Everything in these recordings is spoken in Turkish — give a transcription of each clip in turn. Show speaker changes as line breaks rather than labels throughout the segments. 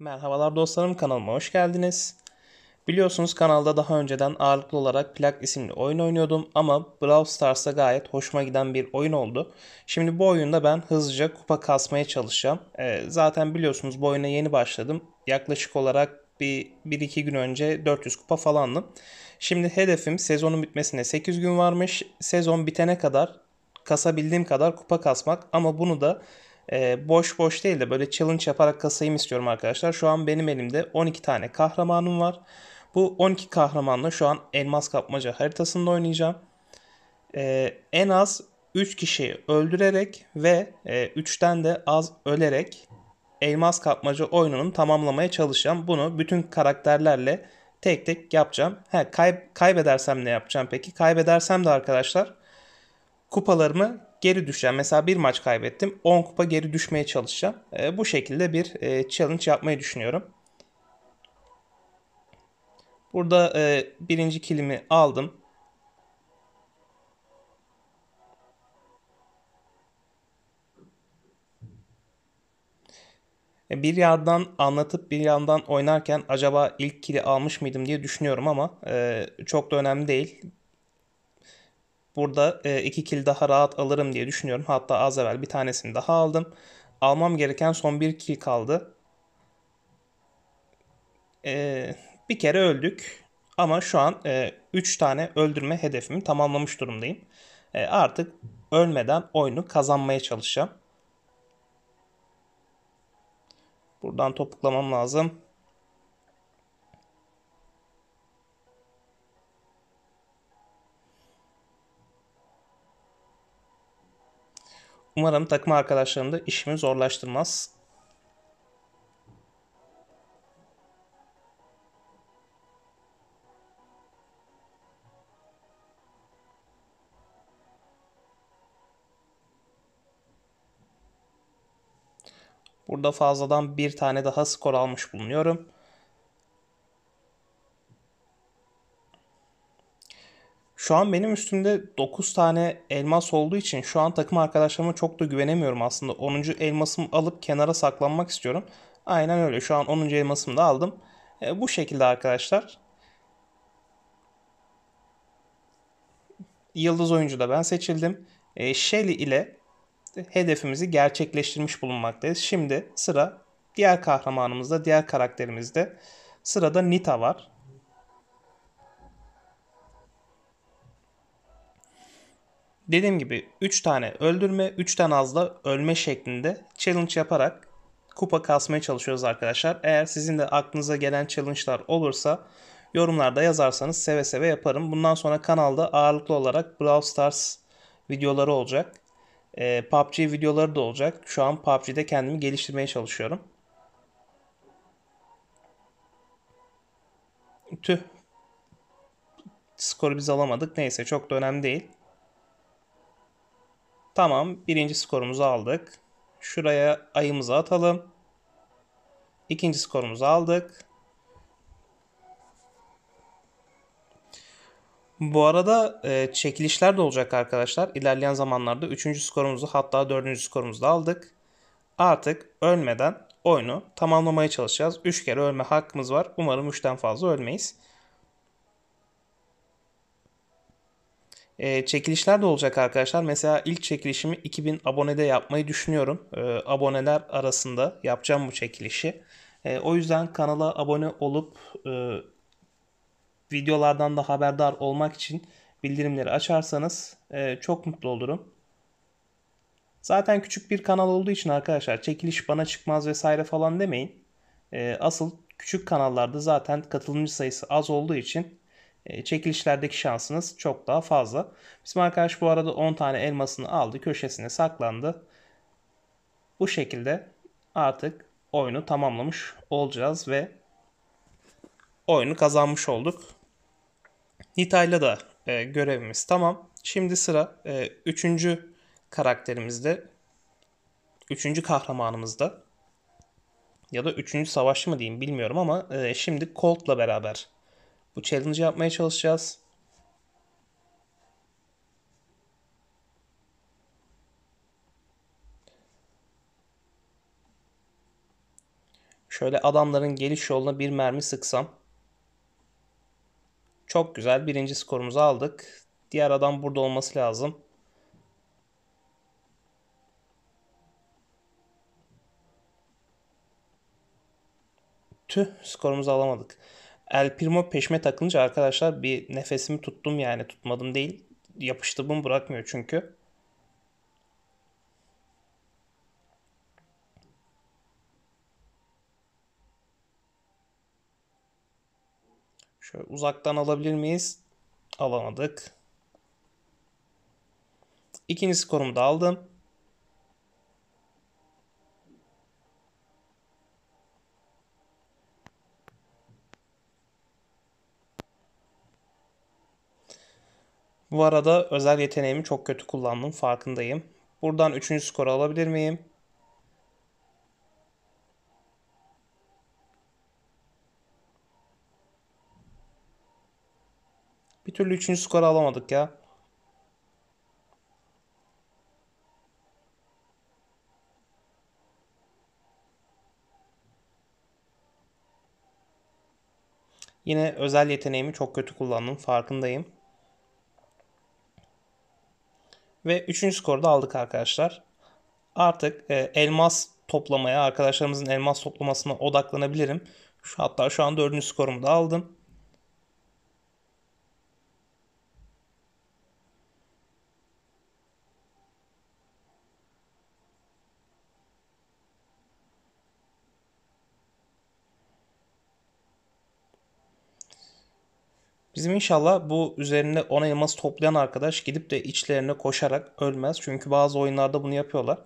Merhabalar dostlarım kanalıma hoş geldiniz. Biliyorsunuz kanalda daha önceden ağırlıklı olarak Plak isimli oyun oynuyordum ama Brawl Stars'ta gayet hoşuma giden bir oyun oldu. Şimdi bu oyunda ben hızlıca kupa kasmaya çalışacağım. Ee, zaten biliyorsunuz bu oyuna yeni başladım. Yaklaşık olarak bir 1-2 gün önce 400 kupa falandım. Şimdi hedefim sezonun bitmesine 8 gün varmış. Sezon bitene kadar kasabildiğim kadar kupa kasmak ama bunu da e, boş boş değil de böyle challenge yaparak kasayım istiyorum arkadaşlar. Şu an benim elimde 12 tane kahramanım var. Bu 12 kahramanla şu an elmas kapmaca haritasında oynayacağım. E, en az 3 kişiyi öldürerek ve e, 3'ten de az ölerek elmas kapmaca oyununu tamamlamaya çalışacağım. Bunu bütün karakterlerle tek tek yapacağım. He, kay kaybedersem ne yapacağım peki? Kaybedersem de arkadaşlar kupalarımı geri düşeceğim. Mesela bir maç kaybettim. 10 kupa geri düşmeye çalışacağım. E, bu şekilde bir e, challenge yapmayı düşünüyorum. Burada e, birinci kilimi aldım. E, bir yandan anlatıp bir yandan oynarken acaba ilk kili almış mıydım diye düşünüyorum ama e, çok da önemli değil. Burada e, iki kill daha rahat alırım diye düşünüyorum. Hatta az evvel bir tanesini daha aldım. Almam gereken son bir kill kaldı. Ee, bir kere öldük. Ama şu an 3 e, tane öldürme hedefimi tamamlamış durumdayım. E, artık ölmeden oyunu kazanmaya çalışacağım. Buradan topuklamam lazım. Umarım takım arkadaşlarım da işimi zorlaştırmaz. Burada fazladan bir tane daha skor almış bulunuyorum. Şu an benim üstümde 9 tane elmas olduğu için şu an takım arkadaşlarıma çok da güvenemiyorum aslında. 10. elmasımı alıp kenara saklanmak istiyorum. Aynen öyle. Şu an 10. elmasımı da aldım. E, bu şekilde arkadaşlar. Yıldız oyuncu da ben seçildim. E, Shelly ile hedefimizi gerçekleştirmiş bulunmaktayız. Şimdi sıra diğer kahramanımızda, diğer karakterimizde. Sırada Nita var. Dediğim gibi 3 tane öldürme, 3 tane az da ölme şeklinde challenge yaparak kupa kasmaya çalışıyoruz arkadaşlar. Eğer sizin de aklınıza gelen challenge'lar olursa yorumlarda yazarsanız seve seve yaparım. Bundan sonra kanalda ağırlıklı olarak Brawl Stars videoları olacak. E, ee, PUBG videoları da olacak. Şu an PUBG'de kendimi geliştirmeye çalışıyorum. Tüh. Skoru biz alamadık. Neyse çok da önemli değil. Tamam birinci skorumuzu aldık. Şuraya ayımızı atalım. İkinci skorumuzu aldık. Bu arada e, çekilişler de olacak arkadaşlar. İlerleyen zamanlarda üçüncü skorumuzu hatta dördüncü skorumuzu da aldık. Artık ölmeden oyunu tamamlamaya çalışacağız. Üç kere ölme hakkımız var. Umarım üçten fazla ölmeyiz. E, çekilişler de olacak arkadaşlar. Mesela ilk çekilişimi 2000 abonede yapmayı düşünüyorum. E, aboneler arasında yapacağım bu çekilişi. E, o yüzden kanala abone olup e, videolardan da haberdar olmak için bildirimleri açarsanız e, çok mutlu olurum. Zaten küçük bir kanal olduğu için arkadaşlar çekiliş bana çıkmaz vesaire falan demeyin. E, asıl küçük kanallarda zaten katılımcı sayısı az olduğu için e, çekilişlerdeki şansınız çok daha fazla. Bizim arkadaş bu arada 10 tane elmasını aldı. Köşesine saklandı. Bu şekilde artık oyunu tamamlamış olacağız ve oyunu kazanmış olduk. Nita'yla da e, görevimiz tamam. Şimdi sıra e, üçüncü karakterimizde. Üçüncü kahramanımızda. Ya da üçüncü savaşçı mı diyeyim bilmiyorum ama e, şimdi Colt'la beraber bu challenge yapmaya çalışacağız. Şöyle adamların geliş yoluna bir mermi sıksam. Çok güzel. Birinci skorumuzu aldık. Diğer adam burada olması lazım. Tüh skorumuzu alamadık. El Primo peşme takılınca arkadaşlar bir nefesimi tuttum yani tutmadım değil. Yapıştırdım bırakmıyor çünkü. Şöyle uzaktan alabilir miyiz? Alamadık. İkinci skorumu da aldım. Bu arada özel yeteneğimi çok kötü kullandım farkındayım. Buradan 3. skoru alabilir miyim? Bir türlü 3. skoru alamadık ya. Yine özel yeteneğimi çok kötü kullandım farkındayım. Ve 3. skoru da aldık arkadaşlar. Artık e, elmas toplamaya, arkadaşlarımızın elmas toplamasına odaklanabilirim. Şu, hatta şu an 4. skorumu da aldım. Bizim inşallah bu üzerinde ona elması toplayan arkadaş gidip de içlerine koşarak ölmez. Çünkü bazı oyunlarda bunu yapıyorlar.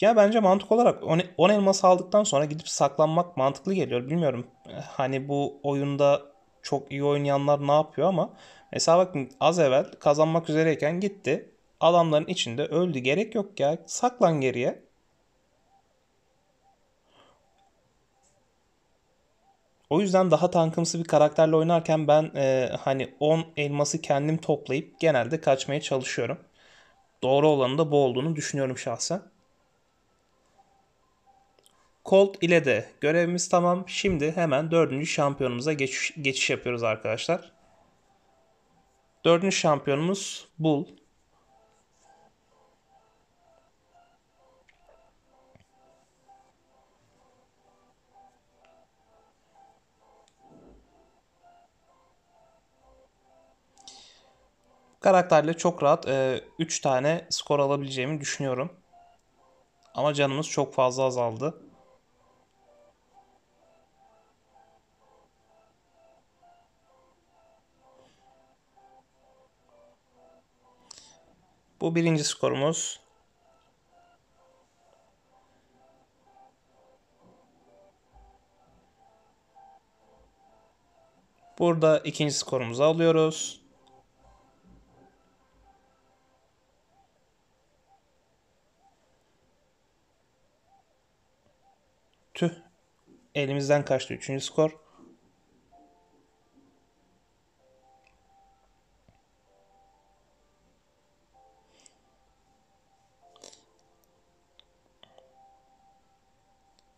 Ya bence mantık olarak 10 elması aldıktan sonra gidip saklanmak mantıklı geliyor. Bilmiyorum eh, hani bu oyunda çok iyi oynayanlar ne yapıyor ama mesela bakın az evvel kazanmak üzereyken gitti. Adamların içinde öldü. Gerek yok ya. Saklan geriye. O yüzden daha tankımsı bir karakterle oynarken ben e, hani 10 elması kendim toplayıp genelde kaçmaya çalışıyorum. Doğru olanı da bu olduğunu düşünüyorum şahsen. Colt ile de görevimiz tamam. Şimdi hemen dördüncü şampiyonumuza geçiş, geçiş yapıyoruz arkadaşlar. Dördüncü şampiyonumuz Bull. karakterle çok rahat 3 e, tane skor alabileceğimi düşünüyorum. Ama canımız çok fazla azaldı. Bu birinci skorumuz. Burada ikinci skorumuzu alıyoruz. Elimizden kaçtı üçüncü skor.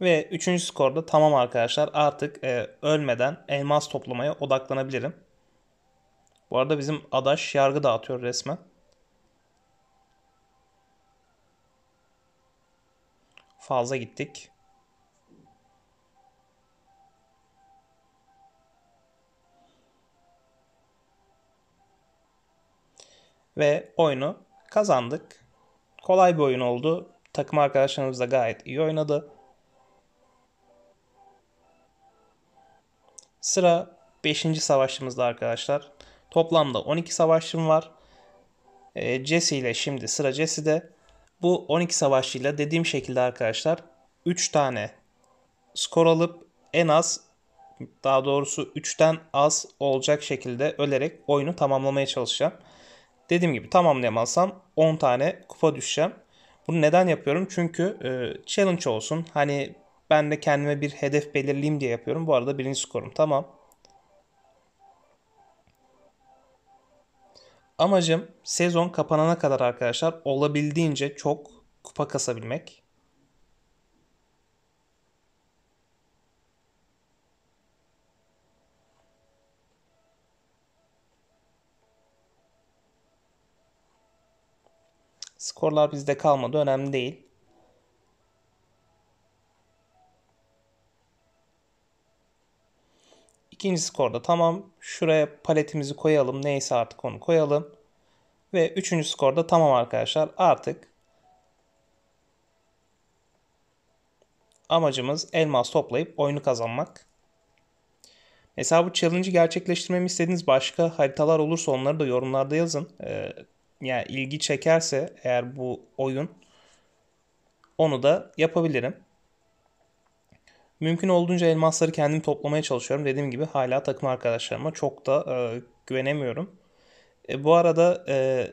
Ve üçüncü skorda tamam arkadaşlar artık e, ölmeden elmas toplamaya odaklanabilirim. Bu arada bizim adaş yargı dağıtıyor resmen. Fazla gittik. ve oyunu kazandık. Kolay bir oyun oldu. Takım arkadaşlarımız da gayet iyi oynadı. Sıra 5. savaşımızda arkadaşlar. Toplamda 12 savaşım var. Ee, Jesse ile şimdi sıra Jesse'de. Bu 12 savaşçıyla dediğim şekilde arkadaşlar 3 tane skor alıp en az daha doğrusu 3'ten az olacak şekilde ölerek oyunu tamamlamaya çalışacağım. Dediğim gibi tamamlayamazsam 10 tane kupa düşeceğim. Bunu neden yapıyorum? Çünkü e, challenge olsun. Hani ben de kendime bir hedef belirleyeyim diye yapıyorum. Bu arada birinci skorum tamam. Amacım sezon kapanana kadar arkadaşlar olabildiğince çok kupa kasabilmek. Skorlar bizde kalmadı. Önemli değil. İkinci skorda tamam şuraya paletimizi koyalım neyse artık onu koyalım. Ve üçüncü skorda tamam arkadaşlar artık amacımız elmas toplayıp oyunu kazanmak. Mesela bu challenge'ı gerçekleştirmemi istediğiniz başka haritalar olursa onları da yorumlarda yazın. Ee, yani ilgi çekerse eğer bu oyun onu da yapabilirim. Mümkün olduğunca elmasları kendim toplamaya çalışıyorum. Dediğim gibi hala takım arkadaşlarıma çok da e, güvenemiyorum. E, bu arada e,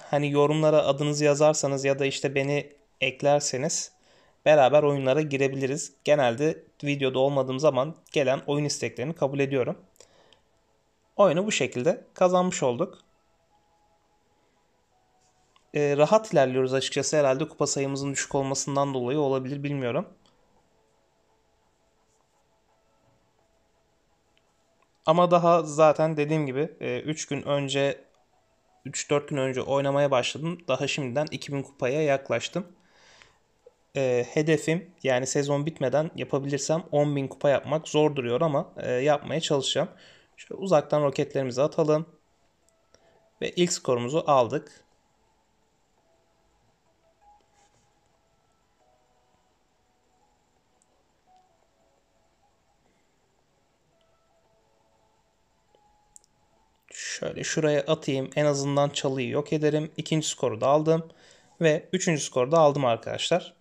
hani yorumlara adınızı yazarsanız ya da işte beni eklerseniz beraber oyunlara girebiliriz. Genelde videoda olmadığım zaman gelen oyun isteklerini kabul ediyorum. Oyunu bu şekilde kazanmış olduk e, rahat ilerliyoruz açıkçası herhalde kupa sayımızın düşük olmasından dolayı olabilir bilmiyorum. Ama daha zaten dediğim gibi 3 e, gün önce 3-4 gün önce oynamaya başladım. Daha şimdiden 2000 kupaya yaklaştım. E, hedefim yani sezon bitmeden yapabilirsem 10.000 kupa yapmak zor duruyor ama e, yapmaya çalışacağım. Şöyle uzaktan roketlerimizi atalım. Ve ilk skorumuzu aldık. Şöyle şuraya atayım. En azından çalıyı yok ederim. İkinci skoru da aldım. Ve üçüncü skoru da aldım arkadaşlar.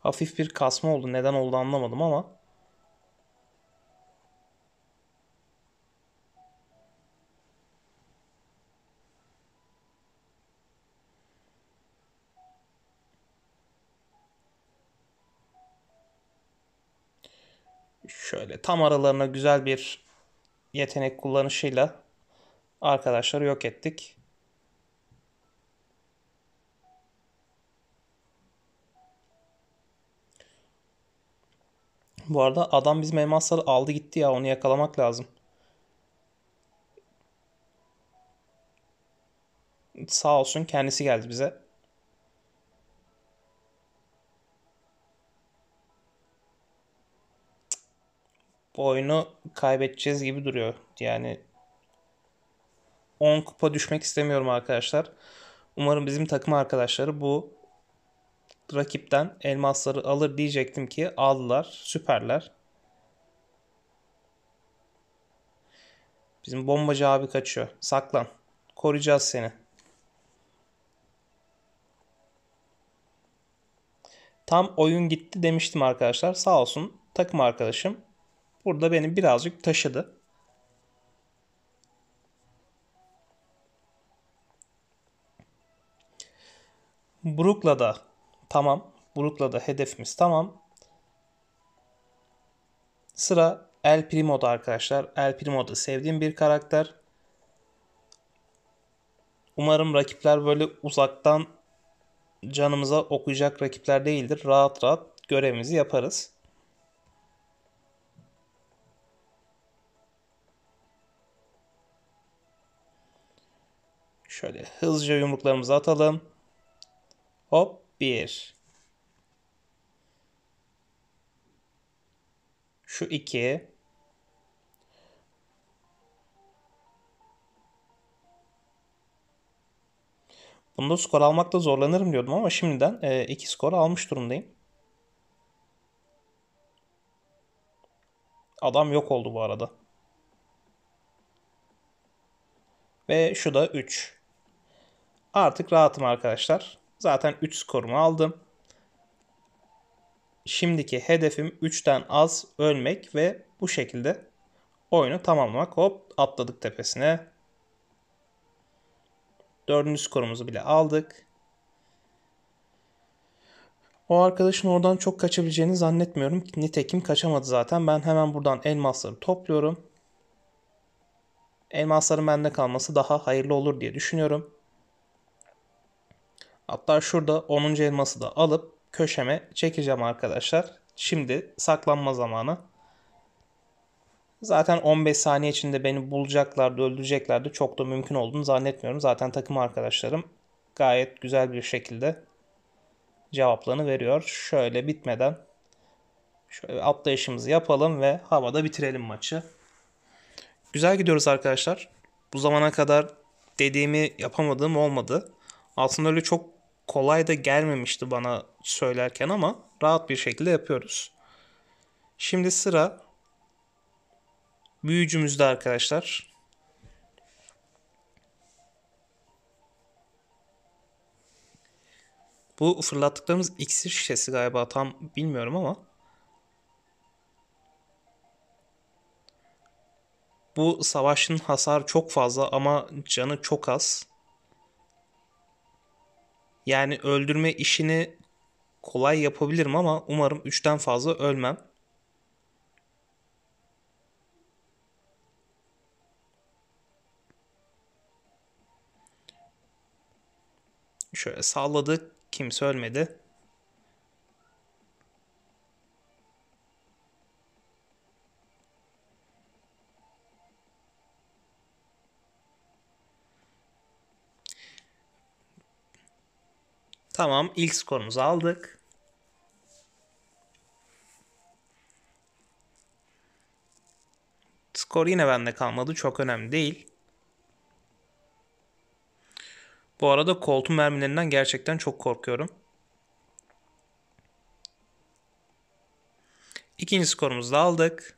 Hafif bir kasma oldu. Neden oldu anlamadım ama şöyle tam aralarına güzel bir yetenek kullanışıyla arkadaşları yok ettik. Bu arada adam bizim elmasları aldı gitti ya onu yakalamak lazım. Sağ olsun kendisi geldi bize. oyunu kaybedeceğiz gibi duruyor. Yani 10 kupa düşmek istemiyorum arkadaşlar. Umarım bizim takım arkadaşları bu rakipten elmasları alır diyecektim ki aldılar. Süperler. Bizim bombacı abi kaçıyor. Saklan. Koruyacağız seni. Tam oyun gitti demiştim arkadaşlar. Sağ olsun takım arkadaşım Burada beni birazcık taşıdı. Brook'la da tamam. Brook'la da hedefimiz tamam. Sıra El Primo'da arkadaşlar. El Primo'da sevdiğim bir karakter. Umarım rakipler böyle uzaktan canımıza okuyacak rakipler değildir. Rahat rahat görevimizi yaparız. Şöyle hızlıca yumruklarımızı atalım. Hop 1. Şu 2. Bunda skor almakta zorlanırım diyordum ama şimdiden 2 e, skor almış durumdayım. Adam yok oldu bu arada. Ve şu da 3. Artık rahatım arkadaşlar. Zaten 3 skorumu aldım. Şimdiki hedefim 3'ten az ölmek ve bu şekilde oyunu tamamlamak. Hop atladık tepesine. Dördüncü skorumuzu bile aldık. O arkadaşın oradan çok kaçabileceğini zannetmiyorum. Nitekim kaçamadı zaten. Ben hemen buradan elmasları topluyorum. Elmasların bende kalması daha hayırlı olur diye düşünüyorum. Hatta şurada 10. elması da alıp köşeme çekeceğim arkadaşlar. Şimdi saklanma zamanı. Zaten 15 saniye içinde beni bulacaklardı, öldüreceklerdi. Çok da mümkün olduğunu zannetmiyorum. Zaten takım arkadaşlarım gayet güzel bir şekilde cevaplarını veriyor. Şöyle bitmeden şöyle atlayışımızı yapalım ve havada bitirelim maçı. Güzel gidiyoruz arkadaşlar. Bu zamana kadar dediğimi yapamadığım olmadı. Aslında öyle çok kolay da gelmemişti bana söylerken ama rahat bir şekilde yapıyoruz. Şimdi sıra büyücümüzde arkadaşlar. Bu fırlattıklarımız iksir şişesi galiba tam bilmiyorum ama. Bu savaşın hasar çok fazla ama canı çok az. Yani öldürme işini kolay yapabilirim ama umarım 3'ten fazla ölmem. Şöyle salladı. Kimse ölmedi. Tamam ilk skorumuzu aldık. Skor yine bende kalmadı. Çok önemli değil. Bu arada koltuğun mermilerinden gerçekten çok korkuyorum. İkinci skorumuzu da aldık.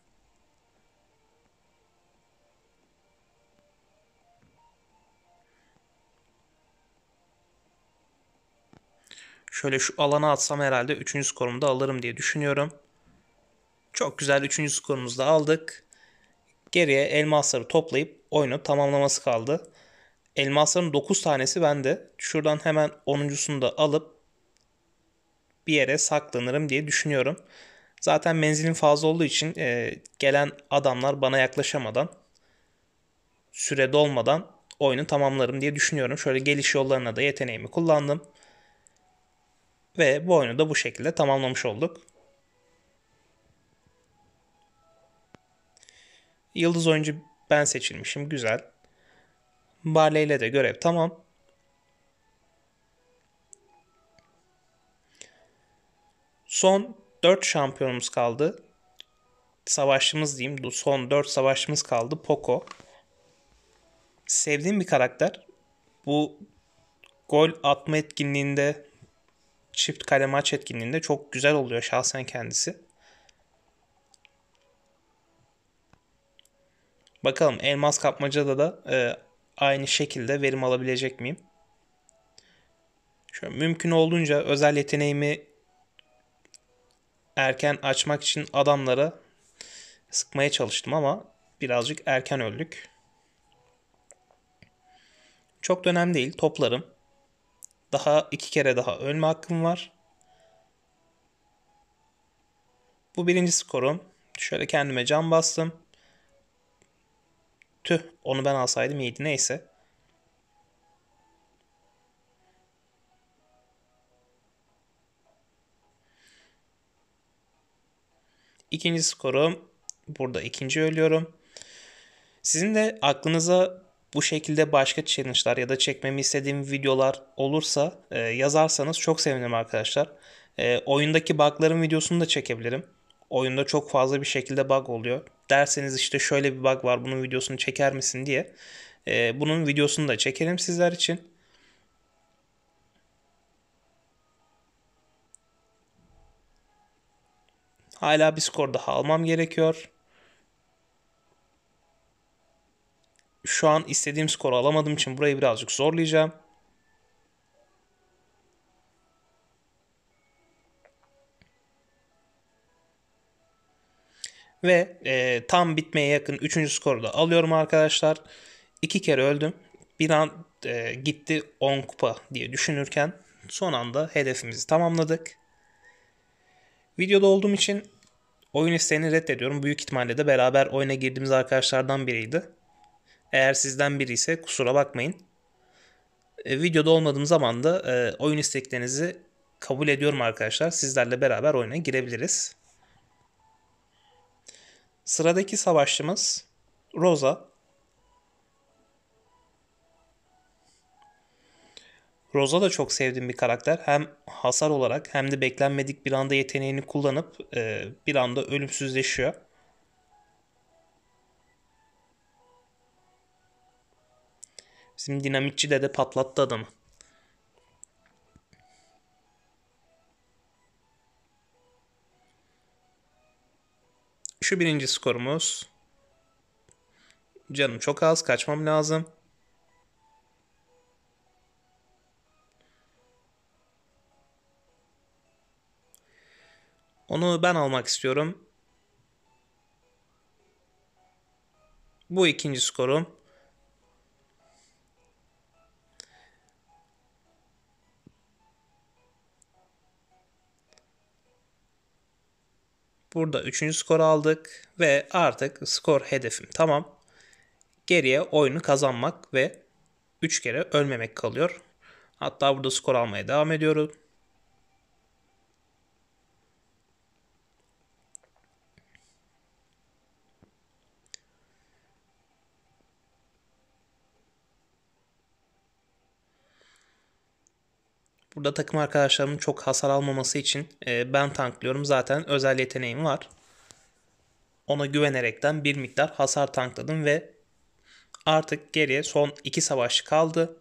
Şöyle şu alana atsam herhalde 3. skorumu da alırım diye düşünüyorum. Çok güzel 3. skorumuzu da aldık. Geriye elmasları toplayıp oyunu tamamlaması kaldı. Elmasların 9 tanesi bende. Şuradan hemen 10.sunu da alıp bir yere saklanırım diye düşünüyorum. Zaten menzilim fazla olduğu için e, gelen adamlar bana yaklaşamadan süre dolmadan oyunu tamamlarım diye düşünüyorum. Şöyle geliş yollarına da yeteneğimi kullandım. Ve bu oyunu da bu şekilde tamamlamış olduk. Yıldız oyuncu ben seçilmişim. Güzel. Barley ile de görev tamam. Son 4 şampiyonumuz kaldı. Savaşçımız diyeyim. Son 4 savaşçımız kaldı. Poco. Sevdiğim bir karakter. Bu gol atma etkinliğinde çift kale maç etkinliğinde çok güzel oluyor şahsen kendisi. Bakalım elmas kapmacada da e, aynı şekilde verim alabilecek miyim? Şöyle mümkün olduğunca özel yeteneğimi erken açmak için adamlara sıkmaya çalıştım ama birazcık erken öldük. Çok dönem değil. Toplarım. Daha iki kere daha ölme hakkım var. Bu birinci skorum. Şöyle kendime can bastım. Tüh onu ben alsaydım iyiydi neyse. İkinci skorum. Burada ikinci ölüyorum. Sizin de aklınıza bu şekilde başka challenge'lar ya da çekmemi istediğim videolar olursa e, yazarsanız çok sevinirim arkadaşlar. E, oyundaki bug'ların videosunu da çekebilirim. Oyunda çok fazla bir şekilde bug oluyor. Derseniz işte şöyle bir bug var bunun videosunu çeker misin diye. E, bunun videosunu da çekerim sizler için. Hala bir skor daha almam gerekiyor. şu an istediğim skoru alamadığım için burayı birazcık zorlayacağım. Ve e, tam bitmeye yakın 3. skoru da alıyorum arkadaşlar. 2 kere öldüm. Bir an e, gitti 10 kupa diye düşünürken son anda hedefimizi tamamladık. Videoda olduğum için oyun isteğini reddediyorum. Büyük ihtimalle de beraber oyuna girdiğimiz arkadaşlardan biriydi. Eğer sizden biri ise kusura bakmayın. E, videoda olmadığım zaman da e, oyun isteklerinizi kabul ediyorum arkadaşlar. Sizlerle beraber oyuna girebiliriz. Sıradaki savaşçımız Rosa. Rosa da çok sevdiğim bir karakter. Hem hasar olarak hem de beklenmedik bir anda yeteneğini kullanıp e, bir anda ölümsüzleşiyor. Bizim dinamitçi dede patlattı adamı. Şu birinci skorumuz. Canım çok az kaçmam lazım. Onu ben almak istiyorum. Bu ikinci skorum. Burada 3. skor aldık ve artık skor hedefim tamam. Geriye oyunu kazanmak ve 3 kere ölmemek kalıyor. Hatta burada skor almaya devam ediyorum. Burada takım arkadaşlarımın çok hasar almaması için e, ben tanklıyorum. Zaten özel yeteneğim var. Ona güvenerekten bir miktar hasar tankladım ve artık geriye son iki savaş kaldı.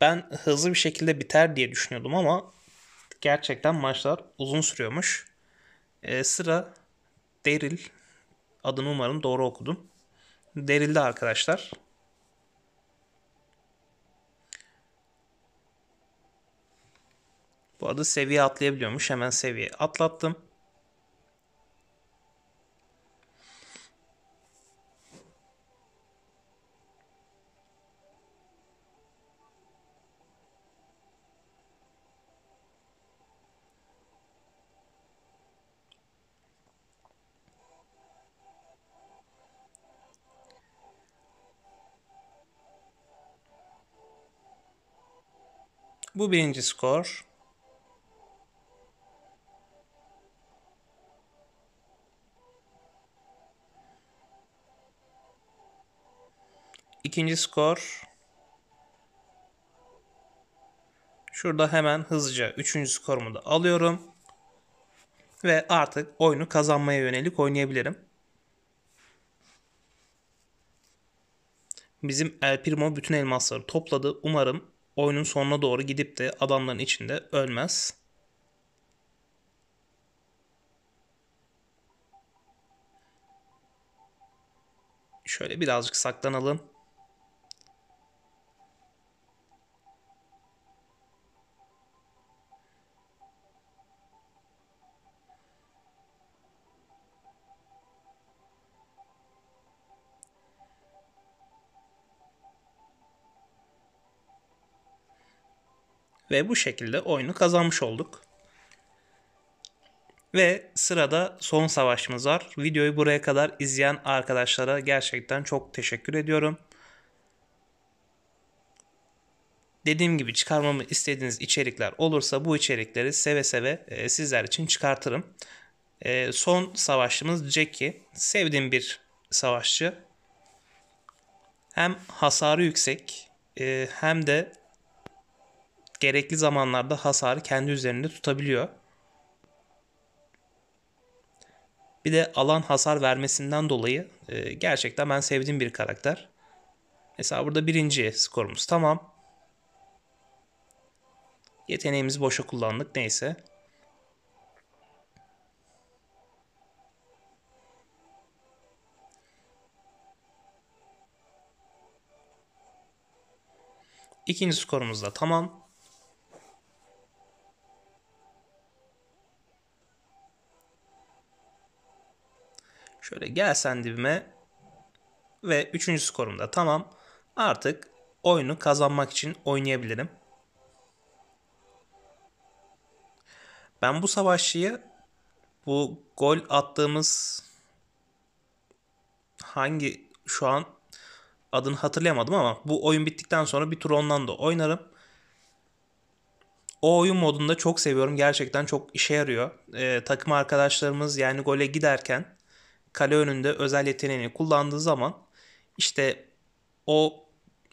Ben hızlı bir şekilde biter diye düşünüyordum ama gerçekten maçlar uzun sürüyormuş. E, sıra Deril. Adını umarım doğru okudum. Deril'de arkadaşlar. Bu arada seviye atlayabiliyormuş. Hemen seviye atlattım. Bu birinci skor. İkinci skor. Şurada hemen hızlıca üçüncü skorumu da alıyorum. Ve artık oyunu kazanmaya yönelik oynayabilirim. Bizim El Primo bütün elmasları topladı. Umarım oyunun sonuna doğru gidip de adamların içinde ölmez. Şöyle birazcık saklanalım. ve bu şekilde oyunu kazanmış olduk. Ve sırada son savaşımız var. Videoyu buraya kadar izleyen arkadaşlara gerçekten çok teşekkür ediyorum. Dediğim gibi çıkarmamı istediğiniz içerikler olursa bu içerikleri seve seve e, sizler için çıkartırım. E, son savaşımız Jackie. Sevdiğim bir savaşçı. Hem hasarı yüksek e, hem de gerekli zamanlarda hasarı kendi üzerinde tutabiliyor. Bir de alan hasar vermesinden dolayı e, gerçekten ben sevdiğim bir karakter. Mesela burada birinci skorumuz tamam. Yeteneğimizi boşa kullandık neyse. İkinci skorumuz da tamam. Şöyle gelsen dibime ve 3. skorumda tamam. Artık oyunu kazanmak için oynayabilirim. Ben bu savaşçıyı bu gol attığımız hangi şu an adını hatırlayamadım ama bu oyun bittikten sonra bir tur ondan da oynarım. O oyun modunda çok seviyorum. Gerçekten çok işe yarıyor. Ee, takım arkadaşlarımız yani gole giderken kale önünde özel yeteneğini kullandığı zaman işte o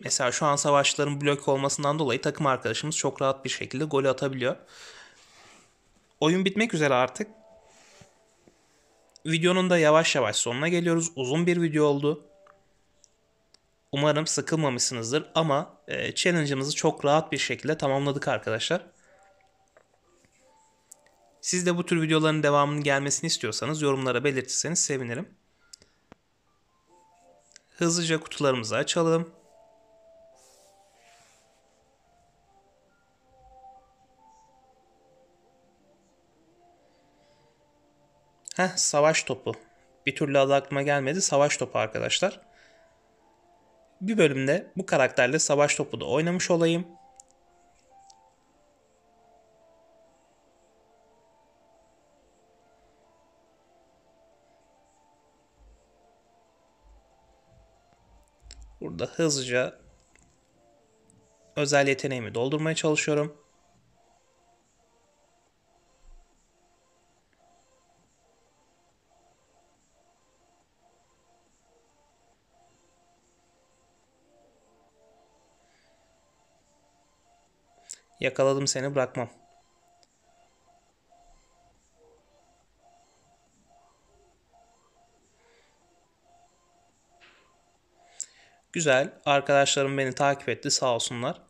mesela şu an savaşçıların blok olmasından dolayı takım arkadaşımız çok rahat bir şekilde golü atabiliyor. Oyun bitmek üzere artık. Videonun da yavaş yavaş sonuna geliyoruz. Uzun bir video oldu. Umarım sıkılmamışsınızdır ama e, challenge'ımızı çok rahat bir şekilde tamamladık arkadaşlar. Siz de bu tür videoların devamının gelmesini istiyorsanız yorumlara belirtirseniz sevinirim. Hızlıca kutularımızı açalım. Heh, savaş topu. Bir türlü adı aklıma gelmedi. Savaş topu arkadaşlar. Bir bölümde bu karakterle savaş topu da oynamış olayım. Burada hızlıca özel yeteneğimi doldurmaya çalışıyorum. Yakaladım seni bırakmam. Güzel. Arkadaşlarım beni takip etti sağ olsunlar.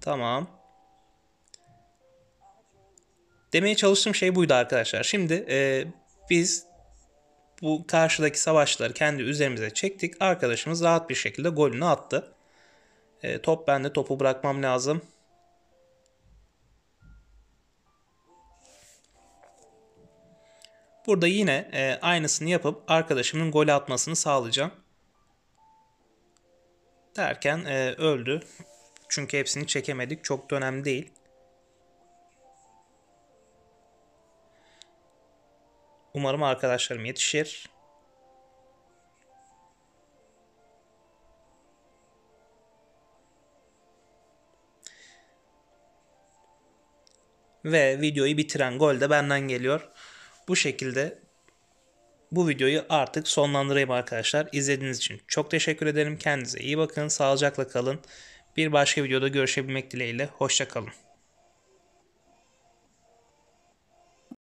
Tamam. Demeye çalıştığım şey buydu arkadaşlar. Şimdi e, biz bu karşıdaki savaşları kendi üzerimize çektik. Arkadaşımız rahat bir şekilde golünü attı. E, top bende topu bırakmam lazım. Burada yine e, aynısını yapıp arkadaşımın gol atmasını sağlayacağım. Derken e, öldü. Çünkü hepsini çekemedik. Çok da önemli değil. Umarım arkadaşlarım yetişir. Ve videoyu bitiren gol de benden geliyor. Bu şekilde bu videoyu artık sonlandırayım arkadaşlar. İzlediğiniz için çok teşekkür ederim. Kendinize iyi bakın. Sağlıcakla kalın. Bir başka videoda görüşebilmek dileğiyle. Hoşçakalın.